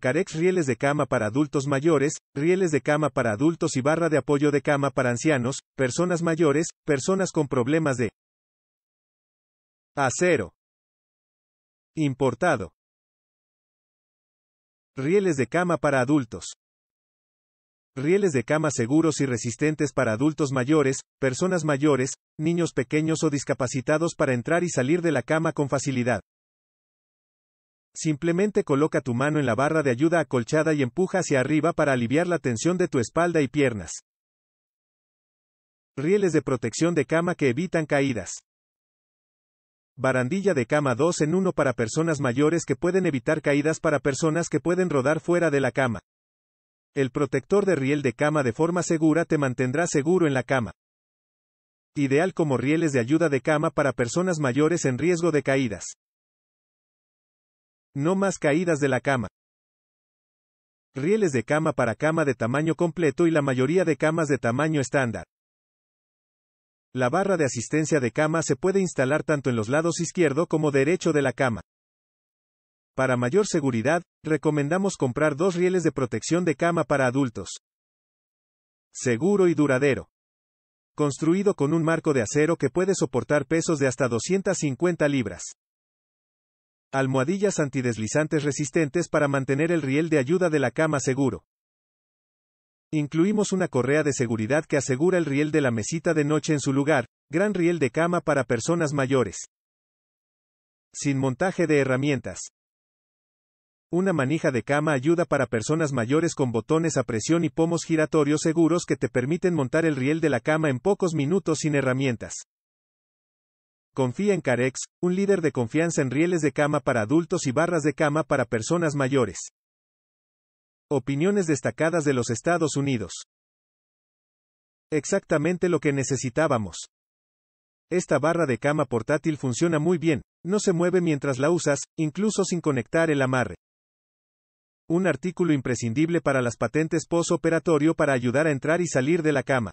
Carex rieles de cama para adultos mayores, rieles de cama para adultos y barra de apoyo de cama para ancianos, personas mayores, personas con problemas de acero. Importado. Rieles de cama para adultos. Rieles de cama seguros y resistentes para adultos mayores, personas mayores, niños pequeños o discapacitados para entrar y salir de la cama con facilidad. Simplemente coloca tu mano en la barra de ayuda acolchada y empuja hacia arriba para aliviar la tensión de tu espalda y piernas. Rieles de protección de cama que evitan caídas. Barandilla de cama 2 en 1 para personas mayores que pueden evitar caídas para personas que pueden rodar fuera de la cama. El protector de riel de cama de forma segura te mantendrá seguro en la cama. Ideal como rieles de ayuda de cama para personas mayores en riesgo de caídas. No más caídas de la cama. Rieles de cama para cama de tamaño completo y la mayoría de camas de tamaño estándar. La barra de asistencia de cama se puede instalar tanto en los lados izquierdo como derecho de la cama. Para mayor seguridad, recomendamos comprar dos rieles de protección de cama para adultos. Seguro y duradero. Construido con un marco de acero que puede soportar pesos de hasta 250 libras. Almohadillas antideslizantes resistentes para mantener el riel de ayuda de la cama seguro. Incluimos una correa de seguridad que asegura el riel de la mesita de noche en su lugar, gran riel de cama para personas mayores. Sin montaje de herramientas. Una manija de cama ayuda para personas mayores con botones a presión y pomos giratorios seguros que te permiten montar el riel de la cama en pocos minutos sin herramientas. Confía en Carex, un líder de confianza en rieles de cama para adultos y barras de cama para personas mayores. Opiniones destacadas de los Estados Unidos. Exactamente lo que necesitábamos. Esta barra de cama portátil funciona muy bien, no se mueve mientras la usas, incluso sin conectar el amarre. Un artículo imprescindible para las patentes postoperatorio para ayudar a entrar y salir de la cama.